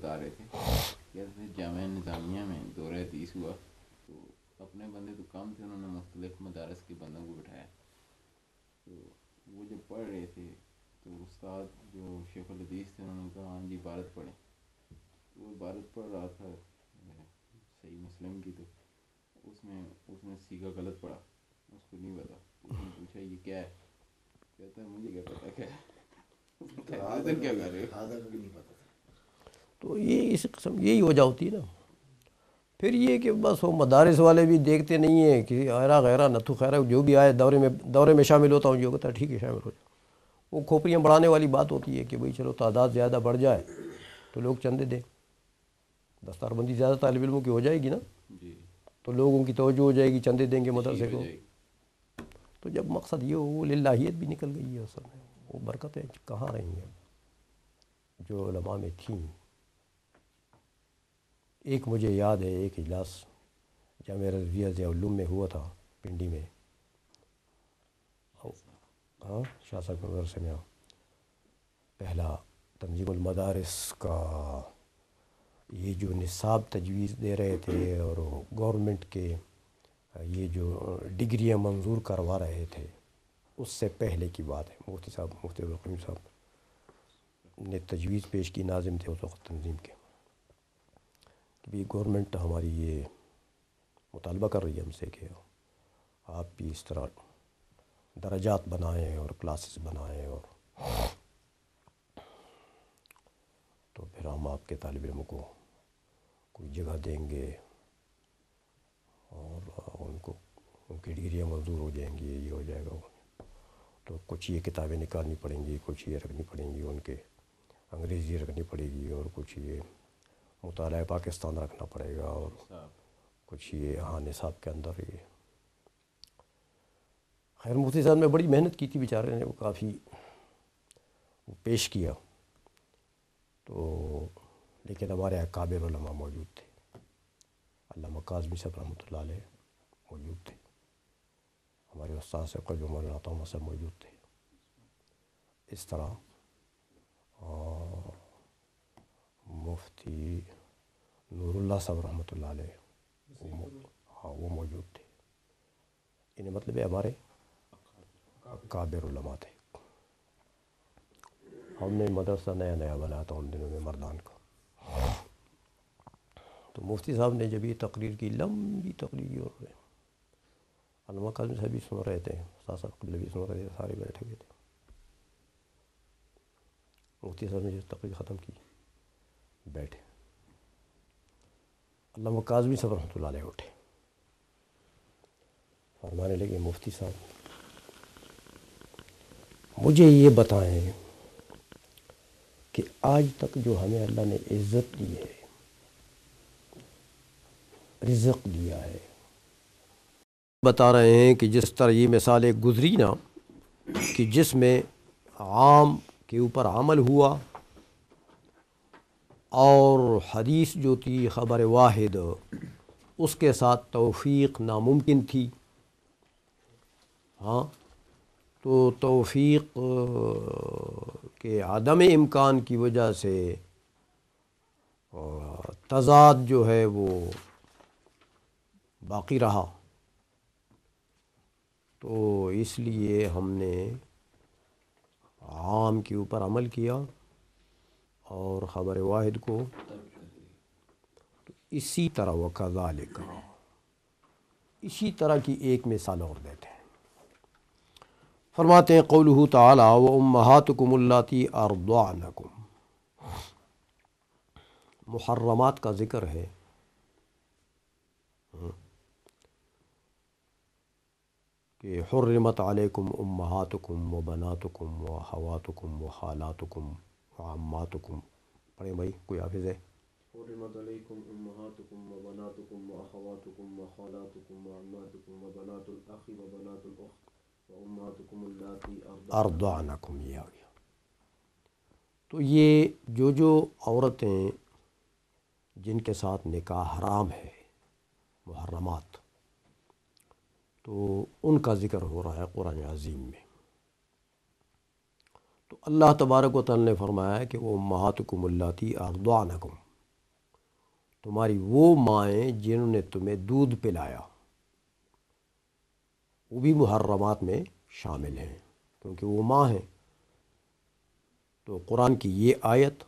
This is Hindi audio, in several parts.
बता रहे थे क्या जैसे जाम निज़ामिया में दौरा तीस हुआ तो अपने बंदे तो कम थे उन्होंने मुख्तलिफ मदारस के बंदों को बिठाया तो वो जब पढ़ रहे थे तो उस्ताद जो शेख हदीस थे उन्होंने कहा हाँ जी भारत पढ़े तो वो भारत पढ़ रहा था सही मुस्लिम की तो उसमें उसने सीखा गलत पढ़ा उसको नहीं पता उसने पूछा ये क्या है कहता है मुझे क्या पता क्या है तो क्या कर रहे हो तो ये इस कस्म यही वजह होती है ना फिर ये कि बस वो मदारस वाले भी देखते नहीं हैं कि आयरा गैरा नथु खैरा जो भी आए दौरे में दौरे में शामिल होता हूँ जो कहता है ठीक है शामिल हो जाओ वो खोपड़ियाँ बढ़ाने वाली बात होती है कि भाई चलो तादाद ज़्यादा बढ़ जाए तो लोग चंदे दें दस्तारबंदी ज़्यादा तालब इलमों की हो जाएगी ना तो लोगों की तोजह हो जाएगी चंदे देंगे मदरसे को तो जब मकसद ये हो वो लाहीत भी निकल गई है उस समय वो बरकतें कहाँ रही हैं जो लमा में थी एक मुझे याद है एक इजलास जहाँ मेरा रियाज़ में हुआ था पिंडी में हाँ शाह साहब से में हाँ। पहला तंजीमदारस का ये जो निसाब तजवीज़ दे रहे थे और गवर्नमेंट के ये जो डिग्रियाँ मंजूर करवा रहे थे उससे पहले की बात है मुफ्ती साहब मुफ्ती साहब ने तजवीज़ पेश की नाजिम थे उस वक्त तंजीम के कि भाई गवर्नमेंट हमारी ये मुतालबा कर रही है हमसे कि आप भी इस तरह दर्जात बनाएं और क्लासेस बनाएं और तो फिर हम आपके तालब इलम को कोई जगह देंगे और उनको उनकी डिग्रियाँ मंजूर हो जाएंगी ये हो जाएगा तो कुछ ये किताबें निकालनी पड़ेंगी कुछ ये रखनी पड़ेंगी उनके अंग्रेज़ी रखनी पड़ेगी और कुछ ये मुताल पाकिस्तान रखना पड़ेगा और कुछ ये हाँ निसाब के अंदर ये खैर मुफ्ती साहब ने बड़ी मेहनत की थी बेचारे ने वो काफ़ी पेश किया तो लेकिन हमारे यहाँ काबिल मौजूद थे अल्लाह काजमी साहब रहमत मौजूद थे हमारे उस्ताद से का जो मौलाना साहब मौजूद थे इस तरह और मुफ्ती नूरुल्ला साहब रहमत हाँ वो मौजूद थे इन्हें मतलब है हमारे काबिर थे हमने मदरसा नया नया बनाया था उन दिनों में मरदान का तो मुफ्ती साहब ने जब ये तकरीर की लंबी तकरीर की उन्होंने अलमा काजम साहब भी सुन रहे थे साहब साथ भी सुन रहे थे सारे बैठे हुए थे मुफ्ती साहब ने जब तकरीर ख़त्म की बैठे अल्लाह काजमी सब रहमत उठे फरमाने लगे मुफ्ती साहब मुझे ये बताएं कि आज तक जो हमें अल्लाह ने इज़्ज़त दी है रिजक दिया है बता रहे हैं कि जिस तरह ये मिसालें गुजरी ना कि जिसमें आम के ऊपर अमल हुआ और हदीस जो थी ख़बर वाहिद उसके साथ तौफीक नामुमकिन थी हाँ तो तौफीक के आदम इम्कान की वजह से तजाद जो है वो बाकी रहा तो इसलिए हमने आम के ऊपर अमल किया और ख़बर वाहिद को तो इसी तरह व कज़ाल इसी तरह की एक मिसाल और देते हैं फरमाते हैं कौलू तला व उमहातकुमल्लाती अरदानकुम मुहर्रमात का ज़िक्र है हम्म। कि हर्रमत आलकुम उम्मातकुम व बनातकुम व हवातकुम व हालातकुम وعماتكم पढ़ें भाई कोई حافظ ہے حرمت عليكم امهاتكم وبناتكم واخواتكم وخالاتكم وعماتكم وبنات الاخ وبنات الاخت وامهاتكم اللاتي ارضعنكم يا تو یہ جو جو عورتیں جن کے ساتھ نکاح حرام ہے محرمات تو ان کا ذکر ہو رہا ہے قرآن عظیم میں तो अल्लाह तबारक व ने फरमाया कि वो महातकुमल्लाती अगदानकुम तुम्हारी वो माएँ जिन्होंने तुम्हें दूध पिलाया वो भी मुहर्रमात में शामिल हैं क्योंकि वो माँ हैं तो कुरान की ये आयत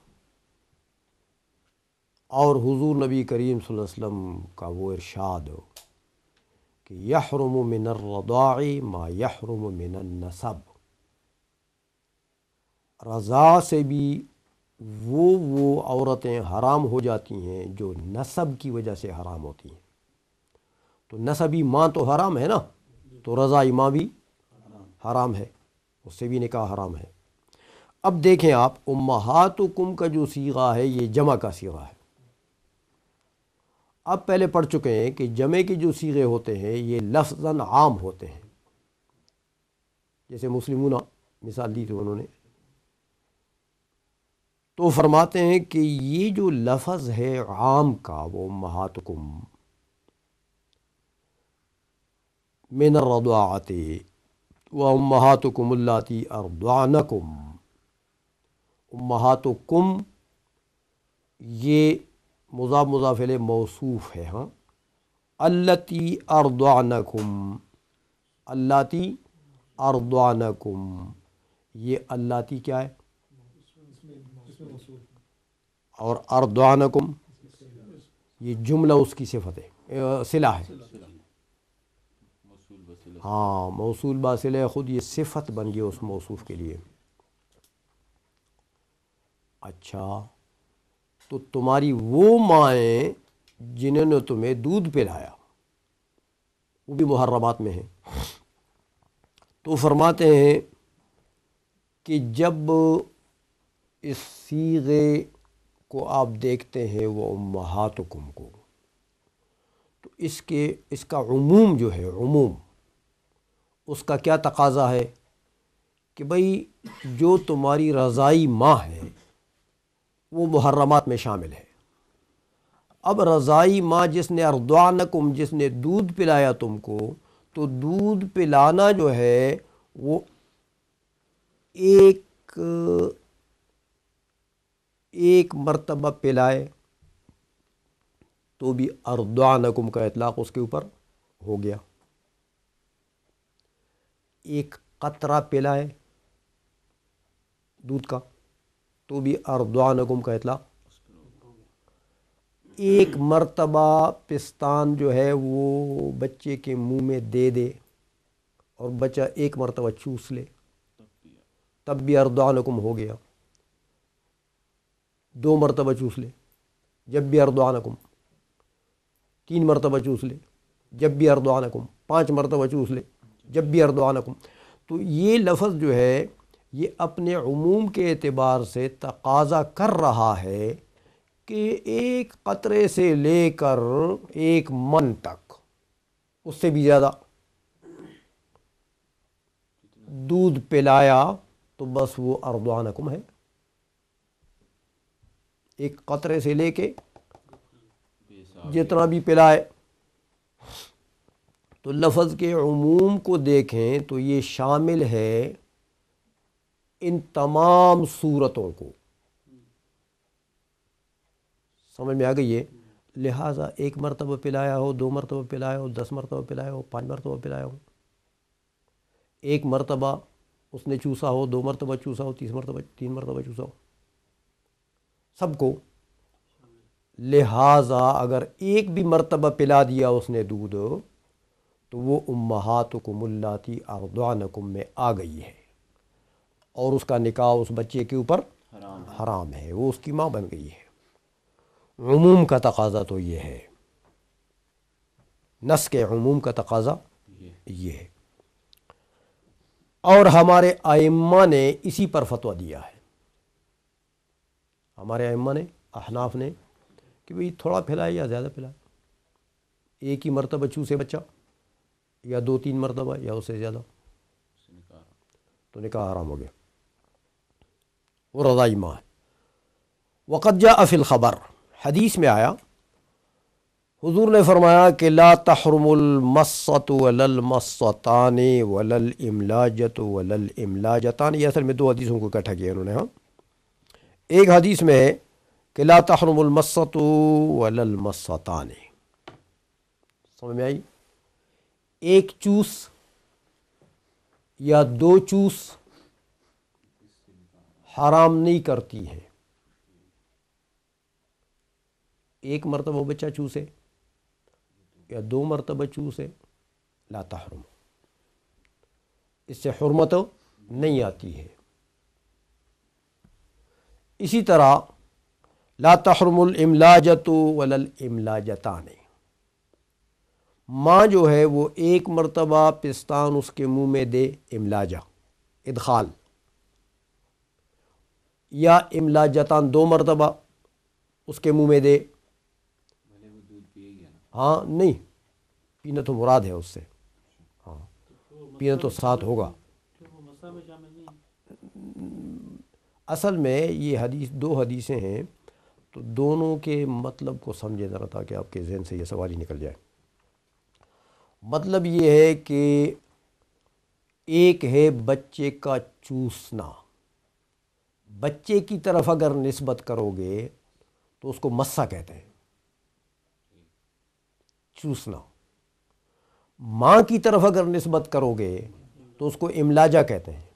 और हुजूर नबी करीम वसल्लम का वो इरशाद हो कि यहरम मा माँ मिनन नसब रज़ा से भी वो वो औरतें हराम हो जाती हैं जो नसब की वजह से हराम होती हैं तो नसबी माँ तो हराम है ना तो रज़ाई माँ भी हराम है उससे भी निकाह हराम है अब देखें आप उम्माहातुकुम का जो सीगा है ये जमा का सीगा है अब पहले पढ़ चुके हैं कि जमे के जो सीगे होते हैं ये लफजन आम होते हैं जैसे मुस्लिम मिसाल दी थी उन्होंने तो फरमाते हैं कि ये जो लफज है आम का वो महातकुम मिन रदाते व महातुकुमल्लाती अरदानकुम महातुकुम ये मज़ा मुजाफिल मौसूफ़ है हाँ अल्लाती अरदानकुम अल्लाती अरदानकुम ये अल्लाती क्या है और अरदानकुम ये जुमला उसकी सिफत है सिला है हाँ मौसू बासिल ख़ुद ये सिफत बन गई उस मौसूफ़ के लिए अच्छा तो तुम्हारी वो माएँ जिन्होंने तुम्हें दूध पिलाया वो भी मुहर्रमात में है तो फरमाते हैं कि जब इस सीगे को आप देखते हैं वो उम्माहातुकुम को तो इसके इसका उमूम जो है उमूम उसका क्या तकाजा है कि भाई जो तुम्हारी रज़ाई माँ है वो मुहर्रमात में शामिल है अब रज़ाई माँ जिसने अरदानकुम जिसने दूध पिलाया तुमको तो दूध पिलाना जो है वो एक एक मरतबा पिलाए तो भी अरदानकुम का इतलाक़ उसके ऊपर हो गया एक कतरा पिलाए दूध का तो भी अरदानकुम का इतलाक़ एक मरतबा पिस्तान जो है वो बच्चे के मुंह में दे दे और बच्चा एक मरतबा चूस ले तब भी अरदानकुम हो गया दो मरतबा चूस ले जब भी अरदानकुम तीन मरतबा चूस ले जब भी अरदानकुम पाँच मरतबा चूस ले जब भी अरदानकुम तो ये लफ्ज़ जो है ये अपने अमूम के अतबार से तकाजा कर रहा है कि एक क़तरे से लेकर एक मन तक उससे भी ज़्यादा दूध पिलाया तो बस वो अरदानकुम है एक कतरे से लेके जितना भी पिलाए तो लफज के अमूम को देखें तो ये शामिल है इन तमाम सूरतों को समझ में आ गई है लिहाजा एक मरतबा पिलाया हो दो मरतबा पिलाया हो दस मरतबा पिलाया हो पाँच मरतबा पिलाया हो एक मरतबा उसने चूसा हो दो मरतबा चूसा हो तीस मरतबा तीन मरतबा चूसा हो सबको लिहाजा अगर एक भी मरतबा पिला दिया उसने दूध तो वो उम्मात को उम्मातुकुमल्लाती अरदानकुम में आ गई है और उसका निकाह उस बच्चे के ऊपर हराम, है वो उसकी माँ बन गई है उमूम का तकाजा तो ये है नस के उमूम का तकाजा ये, ये है और हमारे आइम्मा ने इसी पर फतवा दिया है हमारे अम्मा ने अहनाफ ने कि भाई थोड़ा फैलाए या ज़्यादा फैलाए एक ही मरतबा चूसे बच्चा या दो तीन मरतबा या उससे ज़्यादा तो निका आराम हो गया वो रज़ाई माँ है वक़त जा अफिल ख़बर हदीस में आया हुजूर ने फरमाया कि ला तहरमसत वलमसतान वलल इमलाजत वलल इमलाजतान ये असल में दो हदीसों को इकट्ठा किया उन्होंने हाँ एक हदीस में है कि ला तहरमसत वलमसतान समझ में आई एक चूस या दो चूस हराम नहीं करती है एक मरतबा बच्चा चूसे या दो मरतबा चूसे ला तहरम इससे हरमत नहीं आती है इसी तरह ला तहरमलाजत वलमलाजतान माँ जो है वो एक मरतबा पिस्तान उसके मुंह में दे इमलाजा इदखाल या इमलाजतान दो मरतबा उसके मुंह में दे हाँ नहीं पीना तो मुराद है उससे हाँ तो पीना तो साथ होगा तो असल में ये हदीस दो हदीसें हैं तो दोनों के मतलब को समझे ज़रा ताकि आपके जहन से यह सवाल ही निकल जाए मतलब ये है कि एक है बच्चे का चूसना बच्चे की तरफ अगर नस्बत करोगे तो उसको मस्सा कहते हैं चूसना माँ की तरफ अगर नस्बत करोगे तो उसको इमलाजा कहते हैं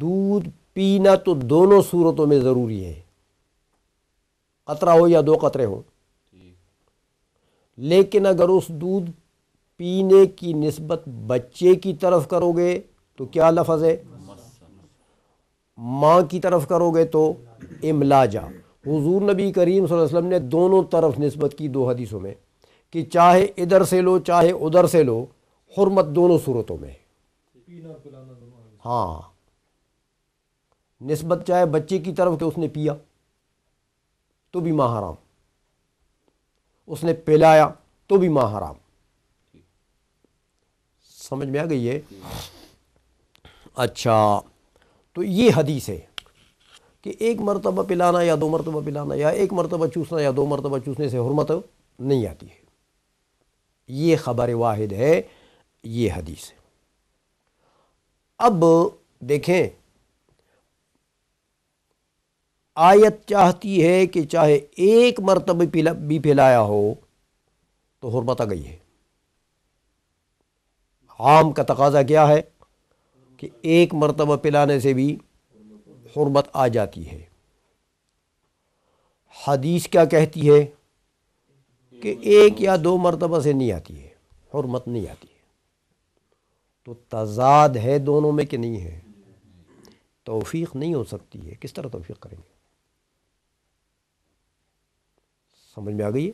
दूध पीना तो दोनों सूरतों में ज़रूरी है कतरा हो या दो कतरे हो लेकिन अगर उस दूध पीने की नस्बत बच्चे की तरफ करोगे तो क्या लफज है माँ की तरफ करोगे तो इमलाजा हुजूर नबी करीम वसल्लम ने दोनों तरफ नस्बत की दो हदीसों में कि चाहे इधर से लो चाहे उधर से लो हरमत दोनों सूरतों में हाँ नस्बत चाहे बच्चे की तरफ कि उसने पिया तो भी माँ हराम उसने पिलाया तो भी माँ हराम समझ में आ गई है अच्छा तो ये हदीस है कि एक मरतबा पिलाना या दो मरतबा पिलाना या एक मरतबा चूसना या दो मरतबा चूसने से हरमत नहीं आती है ये ख़बर वाहिद है ये हदीस है अब देखें आयत चाहती है कि चाहे एक मरतब भी फैलाया हो तो हरमत आ गई है आम का तकाजा क्या है कि एक मरतबा पिलाने से भी हरमत आ जाती है हदीस क्या कहती है कि एक या दो मरतबा से नहीं आती है हरमत नहीं आती है तो तजाद है दोनों में कि नहीं है तोफ़ी नहीं हो सकती है किस तरह तोफीक करेंगे समझ में आ गई है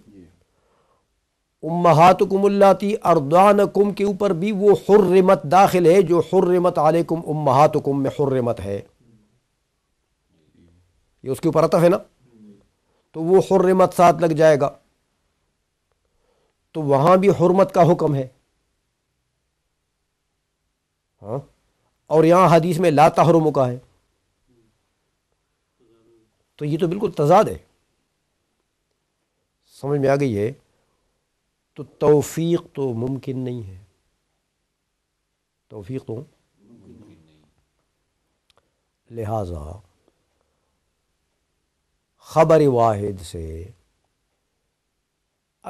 उम्मात कुमल्लाती अरदान कुम के ऊपर भी वो हुर्रमत दाखिल है जो हर्रमत आलकुम उम्मात कुम में हुर्रमत है ये उसके ऊपर अतः है ना तो वो हुर्रमत साथ लग जाएगा तो वहाँ भी हुरमत का हुक्म है हाँ और यहाँ हदीस में ला तहरम का है तो ये तो बिल्कुल तजाद है समझ में आ गई है तो तौफीक तो मुमकिन नहीं है तौफीक तो लिहाजा ख़बर वाहिद से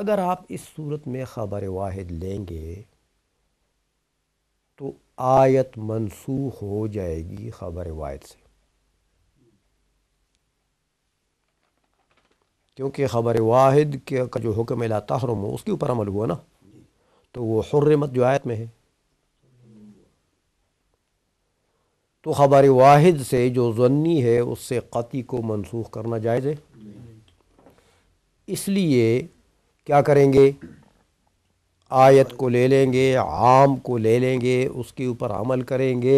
अगर आप इस सूरत में ख़बर वाहिद लेंगे तो आयत मनसूख हो जाएगी ख़बर वाहिद से क्योंकि ख़बर वाहिद का जो हुक्म ला हरम हो उसके ऊपर अमल हुआ ना तो वो हर्रमत जो आयत में है तो ख़बर वाहिद से जो जन्नी है उससे क़ती को मनसूख करना जायज़ है इसलिए क्या करेंगे आयत को ले लेंगे आम को ले लेंगे उसके ऊपर अमल करेंगे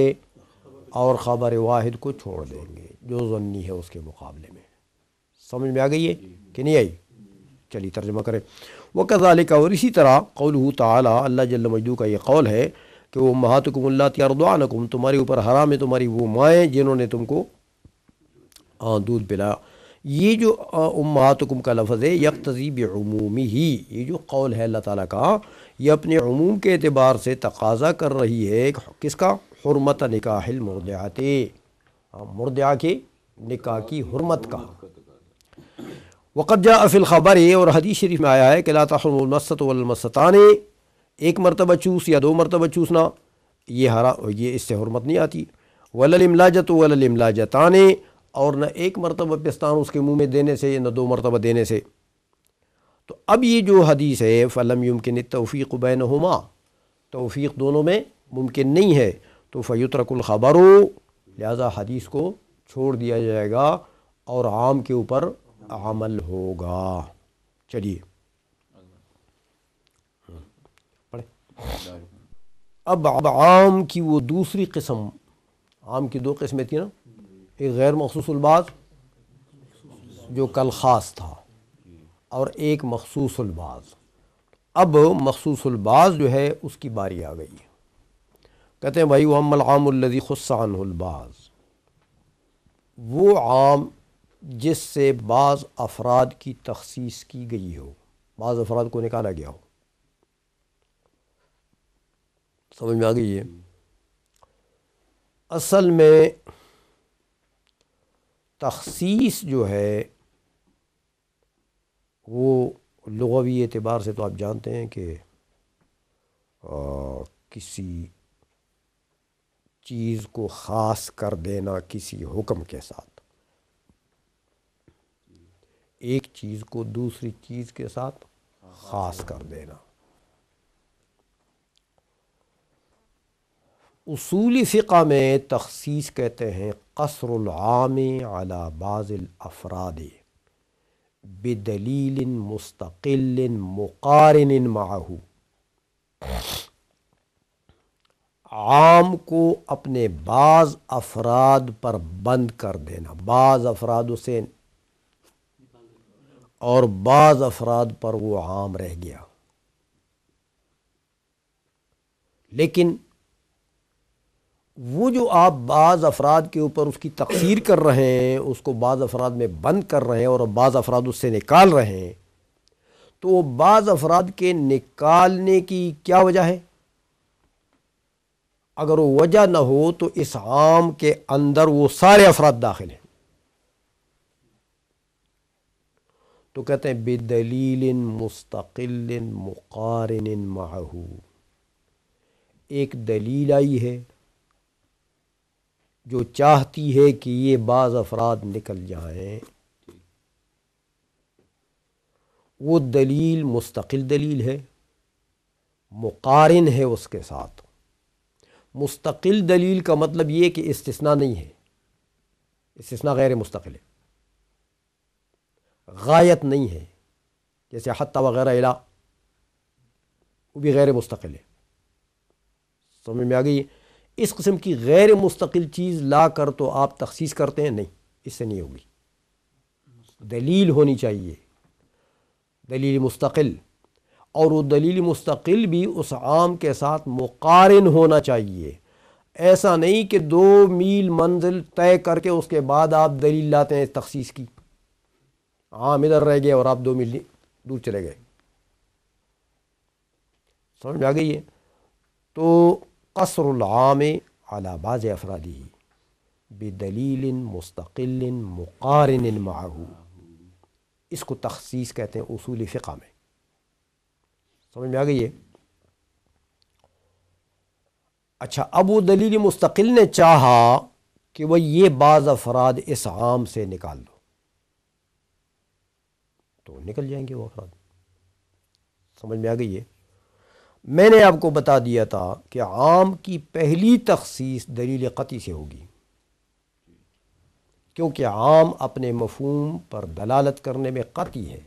और ख़बर वाहिद को छोड़ देंगे जो जन्नी है उसके मुकाबले में समझ में आ गई है कि नहीं आई चलिए तर्जमा करें वह कज़ाल का और इसी तरह कौल तला जल मजदू का ये कौल है कि वो महातकुमल्ला त्यारदानकुम तुम्हारे ऊपर हराम है तुम्हारी वो माएँ जिन्होंने तुमको दूध पिलाया ये जो उमहातकुम का लफ्ज़ है तज़ीब अमूमी ही ये जो कौल है अल्लाह ताली का ये अपने अमूम के अतबार से तकाजा कर रही है किसका हरमत निकाहिल मुर्दाते मुर्दया के निका की हरमत का वक़बजा अफिल ख़बर और हदीस शरीफ में आया है कि लातामसत वमसतान एक मरतबा चूस या दो मरतबा चूसना ये हरा ये इससे हरमत नहीं आती वलमलाजत वलमलाजतान और न एक मरतबा पिस्तान उसके मुँह में देने से न दो मरतबा देने से तो अब ये जो हदीस है फ़लम यमकिन तोफ़ीक बैन हमा तोफ़ीक दोनों में मुमकिन नहीं है तो रकुल फ़युतरकुलख़बरों लिहाजा हदीस को छोड़ दिया जाएगा और आम के ऊपर अमल होगा चलिए अब अब आम की वो दूसरी किस्म आम की दो किस्में थी ना एक गैर मखसूसबाज जो कल ख़ास था और एक मखसूसलबाज अब मखसूसलबाज जो है उसकी बारी आ गई कहते हैं भाई अमल आमल्लि खुस्सानबाज वो आम जिससे बाज़ अफराद की तखसीस की गई हो बाज़ अफराद को निकाला गया हो समझ में आ गई है असल में तखसीस जो है वो लगवी एतबार से तो आप जानते हैं कि किसी चीज़ को ख़ास कर देना किसी हुक्म के साथ एक चीज़ को दूसरी चीज़ के साथ ख़ास कर देना उसूली फ़िका में तखसीस कहते हैं कसरआम अला बाज़िल अफराद बदलील मुस्तकिल मुकारिन माहू आम को अपने बाज़ अफराद पर बंद कर देना बाज़ अफराद उसे और बाज़ अफराद पर वो आम रह गया लेकिन वो जो आप बाज़ अफराद के ऊपर उसकी तकसीर कर रहे हैं उसको बाज़ अफराद में बंद कर रहे हैं और बाज़ अफराद उससे निकाल रहे हैं तो वो बाज़ अफराद के निकालने की क्या वजह है अगर वो वजह ना हो तो इस आम के अंदर वो सारे अफराद दाखिल हैं तो कहते हैं बेदलील मुस्तकिल मुकारिन माहू एक दलील आई है जो चाहती है कि ये बाज़ अफराद निकल जाएं वो दलील मुस्तकिल दलील है मुकारन है उसके साथ मुस्तकिल दलील का मतलब ये कि इसतना नहीं है इसतना गैर मुस्तकिल है गायत नहीं है जैसे हती वगैरह इला वो भी गैर मुस्तकिल है समझ में आ गई इस कस्म की गैर मुस्तकिल चीज़ ला कर तो आप तखसीस करते हैं नहीं इससे नहीं होगी दलील होनी चाहिए दलील मुस्तकिल और वो दलील मुस्तकिल भी उस आम के साथ मुकारन होना चाहिए ऐसा नहीं कि दो मील मंजिल तय करके उसके बाद आप दलील लाते हैं तख्सीस की आम इधर रह गए और आप दो मील दूर चले गए समझ में आ गई है तो आम अलाबाज अफरादी बेदलील मुस्तकिल मुकारन माहू इसको तखसीस कहते हैं उसूल फ़िका में समझ में आ गई है अच्छा अब वो दलील मुस्तकिल ने चाहा कि वह ये बाज़ अफराद इस आम से निकाल दो तो निकल जाएंगे वो अफराद समझ में आ गई है मैंने आपको बता दिया था कि आम की पहली तखसीस दलील कति से होगी क्योंकि आम अपने मफहम पर दलालत करने में कति है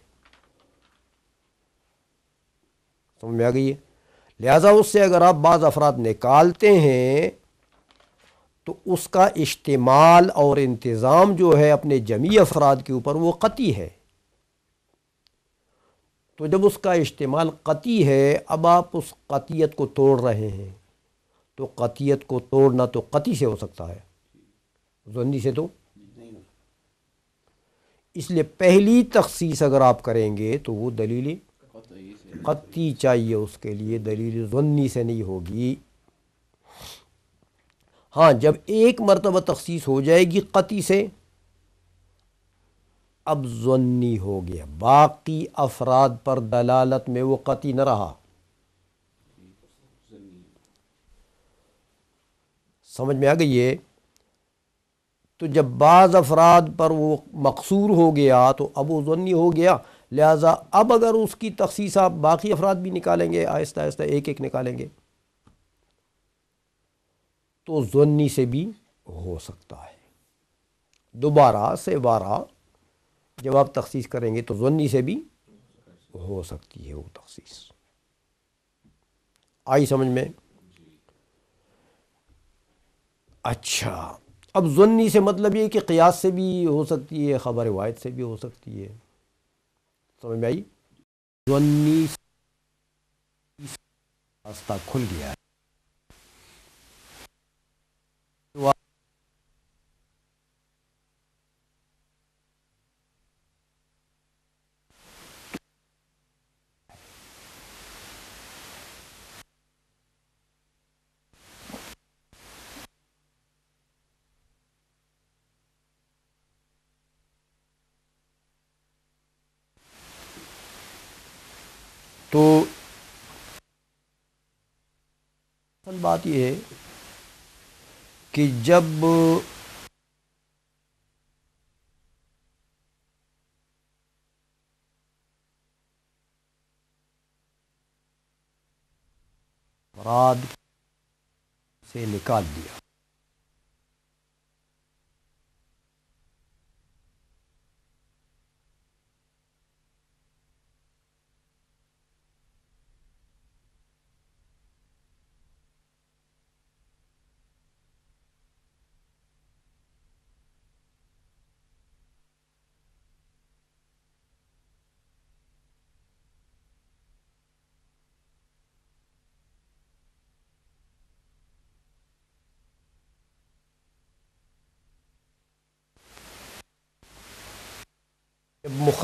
समझ में आ गई है लिहाजा उससे अगर आप बाज़ अफराद निकालते हैं तो उसका इस्तेमाल और इंतज़ाम जो है अपने जमी अफराद के ऊपर वो कति है तो जब उसका इस्तेमाल कती है अब आप उस कतियत को तोड़ रहे हैं तो कतियत को तोड़ना तो कती से हो सकता है जन्नी से तो इसलिए पहली तखसीस अगर आप करेंगे तो वो दलील कति चाहिए उसके लिए दलील जन्नी से नहीं होगी हाँ जब एक मरतबा तखसीस हो जाएगी कती से अब ज़न्नी हो गया बाकी अफराद पर दलालत में वो कति न रहा समझ में आ गई ये तो जब बाज़ अफराद पर वो मकसूर हो गया तो अब वो ज़न्नी हो गया लिहाजा अब अगर उसकी तखसीस आप बाकी अफराद भी निकालेंगे आहिस्ता आहिस्ता एक एक निकालेंगे तो ज़न्नी से भी हो सकता है दोबारा से वारा जब आप तखसीस करेंगे तो ज़न्नी से भी हो सकती है वो तखसीस आई समझ में अच्छा अब ज़न्नी से मतलब ये कि क़ियास से भी हो सकती है ख़बर वायद से भी हो सकती है समझ में आई ज़न्नी रास्ता खुल गया है बात यह है कि जब अपराध से निकाल दिया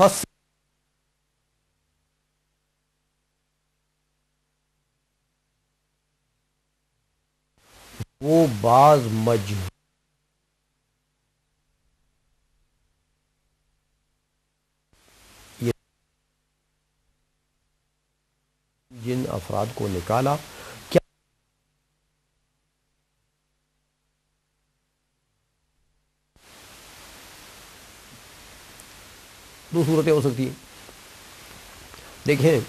خاص वो बाज मजहूर जिन अफराद को निकाला दो सूरतें हो सकती हैं देखें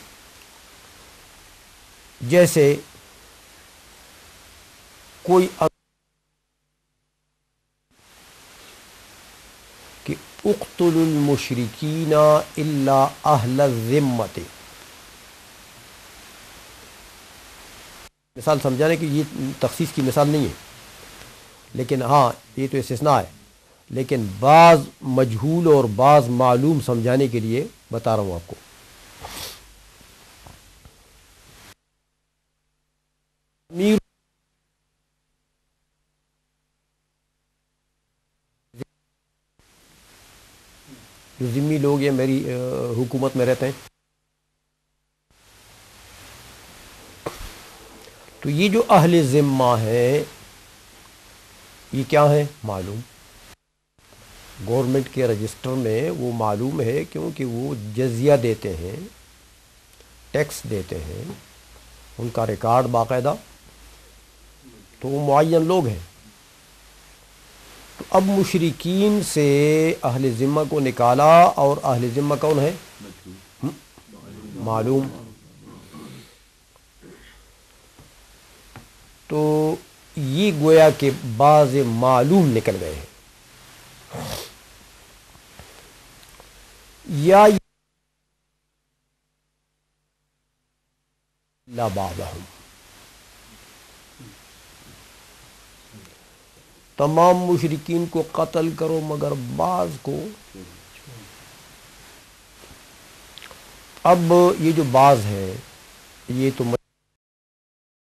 जैसे कोई कि उख्तुलमशरकिना अल्ला अहलमत मिसाल समझाने की ये तखसीस की मिसाल नहीं है लेकिन हाँ ये तो इसना है लेकिन बाज़ मजहूल और बाज़ मालूम समझाने के लिए बता रहा हूँ आपको जो ज़िम्मी लोग हैं मेरी हुकूमत में रहते हैं तो ये जो अहले ज़िम्मा है ये क्या है मालूम गवर्नमेंट के रजिस्टर में वो मालूम है क्योंकि वो जजिया देते हैं टैक्स देते हैं उनका रिकॉर्ड बाकायदा तो वो मुन लोग हैं तो अब मुशरकिन से अहल ज़िम्मा को निकाला और अहल ज़िम्मा कौन है मालूम तो ये गोया के बाज मालूम निकल गए हैं या तमाम मुशरकिन को कत्ल करो मगर बाज को अब ये जो बाज है ये तो